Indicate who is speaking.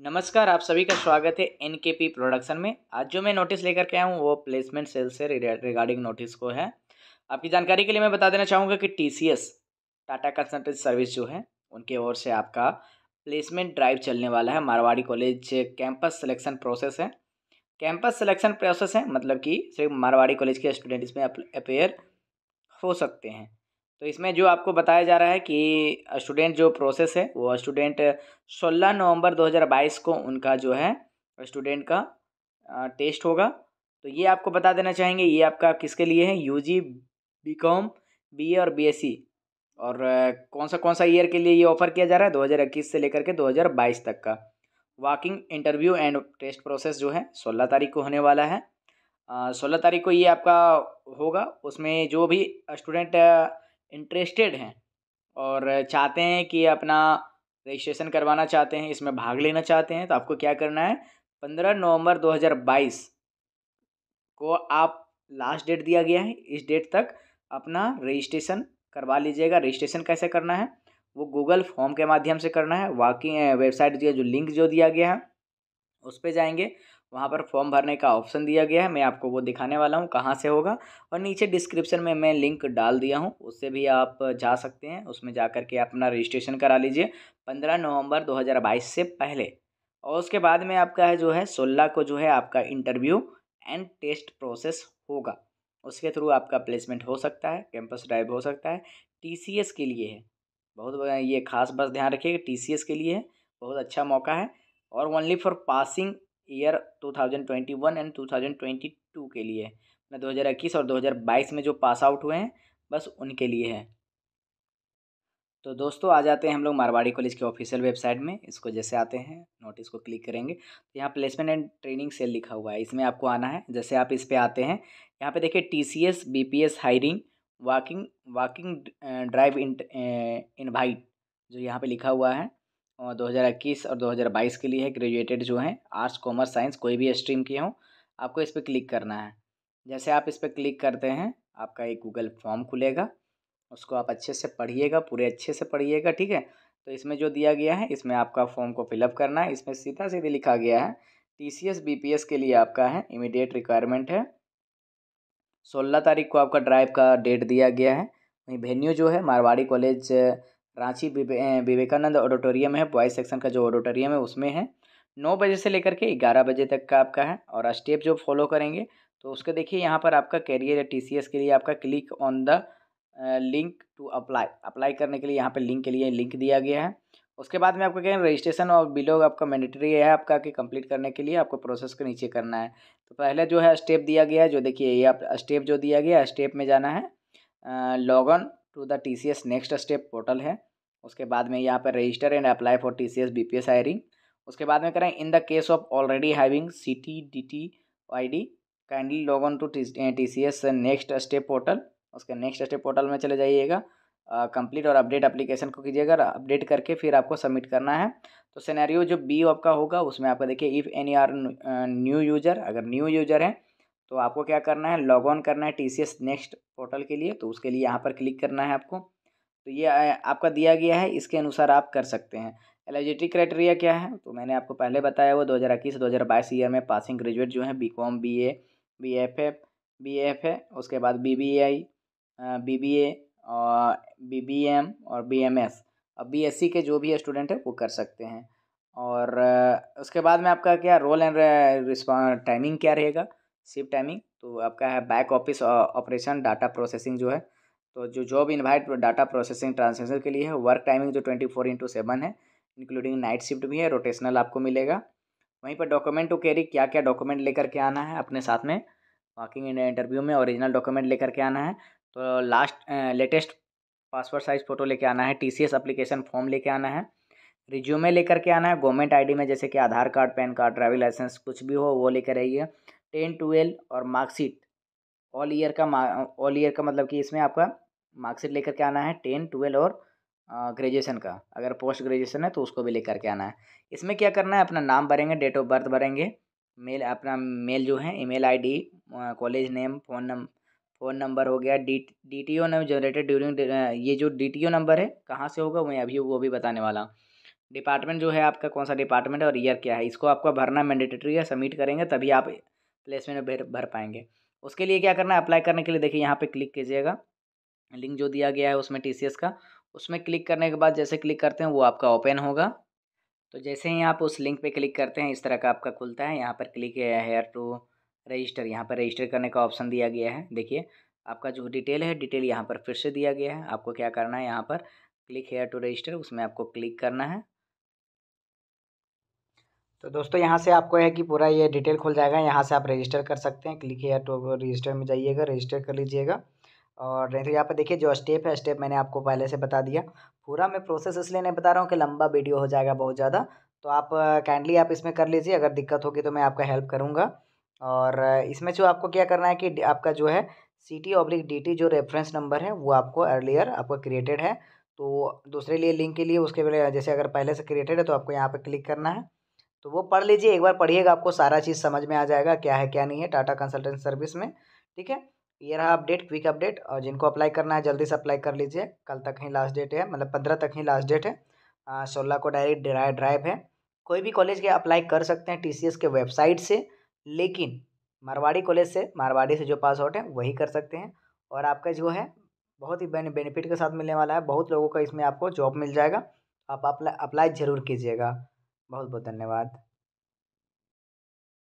Speaker 1: नमस्कार आप सभी का स्वागत है एन के पी प्रोडक्शन में आज जो मैं नोटिस लेकर के आया हूँ वो प्लेसमेंट सेल से रिगार्डिंग नोटिस को है आपकी जानकारी के लिए मैं बता देना चाहूँगा कि T C S Tata Consultancy Service जो है उनके ओर से आपका प्लेसमेंट ड्राइव चलने वाला है Marwari college campus selection process है कैंपस सिलेक्शन प्रोसेस है मतलब कि सिर्फ मारवाड़ी कॉलेज के स्टूडेंट इसमें अपेयर हो सकते हैं तो इसमें जो आपको बताया जा रहा है कि स्टूडेंट जो प्रोसेस है वो स्टूडेंट 16 नवंबर 2022 को उनका जो है स्टूडेंट का टेस्ट होगा तो ये आपको बता देना चाहेंगे ये आपका किसके लिए है U G B com B A और बी एस सी और कौन सा कौन सा ईयर के लिए ये ऑफ़र किया जा रहा है 2021 से लेकर के 2022 तक का walking interview and test process जो है सोलह तारीख को होने वाला है सोलह तारीख को ये आपका होगा उसमें जो भी स्टूडेंट इंटरेस्टेड हैं और चाहते हैं कि अपना रजिस्ट्रेशन करवाना चाहते हैं इसमें भाग लेना चाहते हैं तो आपको क्या करना है पंद्रह नवंबर 2022 को आप लास्ट डेट दिया गया है इस डेट तक अपना रजिस्ट्रेशन करवा लीजिएगा रजिस्ट्रेशन कैसे करना है वो गूगल फॉर्म के माध्यम से करना है वाकिंग वेबसाइट जो जो लिंक जो दिया गया है उस पर जाएंगे वहाँ पर फॉर्म भरने का ऑप्शन दिया गया है मैं आपको वो दिखाने वाला हूँ कहाँ से होगा और नीचे डिस्क्रिप्शन में मैं लिंक डाल दिया हूँ उससे भी आप जा सकते हैं उसमें जा कर के अपना रजिस्ट्रेशन करा लीजिए पंद्रह नवंबर 2022 से पहले और उसके बाद में आपका है जो है सोलह को जो है आपका इंटरव्यू एंड टेस्ट प्रोसेस होगा उसके थ्रू आपका प्लेसमेंट हो सकता है कैंपस ड्राइव हो सकता है टी के लिए है बहुत ये खास बस ध्यान रखिएगा टी के लिए है बहुत अच्छा मौका है और only for passing year 2021 and 2022 के लिए मतलब 2021 और 2022 में जो पास आउट हुए हैं बस उनके लिए है तो दोस्तों आ जाते हैं हम लोग मारवाड़ी कॉलेज के ऑफिशियल वेबसाइट में इसको जैसे आते हैं नोटिस को क्लिक करेंगे तो यहाँ प्लेसमेंट एंड ट्रेनिंग सेल लिखा हुआ है इसमें आपको आना है जैसे आप इस पर आते हैं यहाँ पे देखिए T C S B P S hiring walking walking drive invite जो यहाँ पे लिखा हुआ है 2021 और 2022 के लिए है ग्रेजुएटेड जो हैं आर्ट्स कॉमर्स साइंस कोई भी स्ट्रीम के हों आपको इस पर क्लिक करना है जैसे आप इस पर क्लिक करते हैं आपका एक गूगल फॉर्म खुलेगा उसको आप अच्छे से पढ़िएगा पूरे अच्छे से पढ़िएगा ठीक है तो इसमें जो दिया गया है इसमें आपका फॉर्म को फिलअप करना है इसमें सीधा सीधे लिखा गया है T C S B P S के लिए आपका है इमिडिएट रिक्वायरमेंट है सोलह तारीख को आपका ड्राइव का डेट दिया गया है वहीं वेन्यू जो है मारवाड़ी कॉलेज रांची विवेकानंद ऑडिटोरियम है बॉयज़ सेक्शन का जो ऑडिटोरियम है उसमें है नौ बजे से लेकर के ग्यारह बजे तक का आपका है और स्टेप जो फॉलो करेंगे तो उसके देखिए यहाँ पर आपका कैरियर या टी के लिए आपका click on the link to apply apply करने के लिए यहाँ पर लिंक के लिए लिंक दिया गया है उसके बाद में आपको कहें रजिस्ट्रेशन और बिलो आपका मैंडेटरी है आपका कि कंप्लीट करने के लिए आपको प्रोसेस को नीचे करना है तो पहले जो है स्टेप दिया गया है जो देखिए ये आप स्टेप जो दिया गया है स्टेप में जाना है log on to the T next step portal है उसके बाद में यहाँ पर register and apply for T C S B P S hiring उसके बाद में करें in the case of already having C T D T I D kindly log on to T C S next step portal उसके next step portal में चले जाइएगा complete और update application को कीजिएगा अपडेट करके फिर आपको सबमिट करना है तो सिनेरियो जो बी आपका होगा उसमें आपका देखिए if any are new user अगर न्यू यूजर है तो आपको क्या करना है लॉग ऑन करना है T C S next portal के लिए तो उसके लिए यहाँ पर क्लिक करना है आपको तो ये आपका दिया गया है इसके अनुसार आप कर सकते हैं एलिजिटी क्राइटेरिया क्या है तो मैंने आपको पहले बताया वो दो हज़ार इक्कीस दो हज़ार बाईस ईयर में पासिंग ग्रेजुएट जो है B com B A B F F B F A उसके बाद B B I B B A और बी बी एम और बी एम एस और बी एस सी के जो भी स्टूडेंट है वो कर सकते हैं और उसके बाद में आपका क्या रोल एंड टाइमिंग क्या रहेगा शिफ्ट टाइमिंग तो आपका है back office operation data processing जो है तो जो job invite data processing translation के लिए है वर्क टाइमिंग जो ट्वेंटी फोर इंटू सेवन है इंक्लूडिंग नाइट शिफ्ट भी है रोटेशनल आपको मिलेगा वहीं पर डॉक्यूमेंट टू कैरी क्या क्या डॉक्यूमेंट लेकर के आना है अपने साथ में वॉकिंग इंटरव्यू में ओरिजिनल डॉक्यूमेंट लेकर के आना है तो last latest passport size photo लेके आना है T C S application form लेके आना है रिज्यूमे लेकर के आना है गवर्नमेंट आईडी में जैसे कि Aadhaar card PAN card driving licence कुछ भी हो वो लेकर आइए टेन ट्वेल्व और मार्कशीट ऑल ईयर का ऑल ईयर का मतलब कि इसमें आपका मार्कशीट लेकर के आना है टेन ट्वेल्व और ग्रेजुएशन का अगर पोस्ट ग्रेजुएशन है तो उसको भी लेकर के आना है इसमें क्या करना है अपना नाम भरेंगे डेट ऑफ बर्थ भरेंगे मेल अपना मेल जो है email ID college name phone num phone number हो गया D D T O number generated during ये जो डी टी ओ नंबर है कहाँ से होगा मैं अभी वो भी बताने वाला हूँ डिपार्टमेंट जो है आपका कौन सा डिपार्टमेंट है और ईयर क्या है इसको आपका भरना मैंडेटरी है सबमिट करेंगे तभी आप प्लेसमेंट भर भर पाएंगे उसके लिए क्या करना है अप्लाई करने के लिए देखिए यहाँ पे क्लिक कीजिएगा लिंक जो दिया गया है उसमें टी का उसमें क्लिक करने के बाद जैसे क्लिक करते हैं वो आपका ओपन होगा तो जैसे ही आप उस लिंक पे क्लिक करते हैं इस तरह का आपका खुलता है यहाँ पर क्लिक है हेयर टू रजिस्टर यहाँ पर रजिस्टर करने का ऑप्शन दिया गया है देखिए आपका जो डिटेल है डिटेल यहाँ पर फिर से दिया गया है आपको क्या करना है यहाँ पर क्लिक हेयर टू रजिस्टर उसमें आपको क्लिक करना है
Speaker 2: तो दोस्तों यहाँ से आपको है कि पूरा ये डिटेल खुल जाएगा यहाँ से आप रजिस्टर कर सकते हैं क्लिक या तो रजिस्टर में जाइएगा रजिस्टर कर लीजिएगा और नहीं तो यहाँ पर देखिए जो स्टेप है स्टेप मैंने आपको पहले से बता दिया पूरा मैं प्रोसेस इसलिए नहीं बता रहा हूँ कि लंबा वीडियो हो जाएगा बहुत ज़्यादा तो आप काइंडली आप इसमें कर लीजिए अगर दिक्कत होगी तो मैं आपका हेल्प करूँगा और इसमें जो आपको क्या करना है कि आपका जो है C T oblique D T जो रेफरेंस नंबर है वो आपको अर्लियर आपको क्रिएटेड है तो दूसरे लिए लिंक के लिए उसके पहले जैसे अगर पहले से क्रिएटेड है तो आपको यहाँ पर क्लिक करना है तो वो पढ़ लीजिए एक बार पढ़िएगा आपको सारा चीज़ समझ में आ जाएगा क्या है क्या नहीं है टाटा कंसल्टेंट सर्विस में ठीक है ये रहा अपडेट क्विक अपडेट और जिनको अप्लाई करना है जल्दी से अप्लाई कर लीजिए कल तक ही लास्ट डेट है मतलब पंद्रह तक ही लास्ट डेट है सोलह को डायरेक्ट ड्राइव ड्राइव है कोई भी कॉलेज के अप्लाई कर सकते हैं टी के वेबसाइट से लेकिन मारवाड़ी कॉलेज से मारवाड़ी से जो पास आउट है वही कर सकते हैं और आपका जो है बहुत ही बेनिफिट के साथ मिलने वाला है बहुत लोगों का इसमें आपको जॉब मिल जाएगा आप अप्लाई अप्लाई ज़रूर कीजिएगा बहुत बहुत धन्यवाद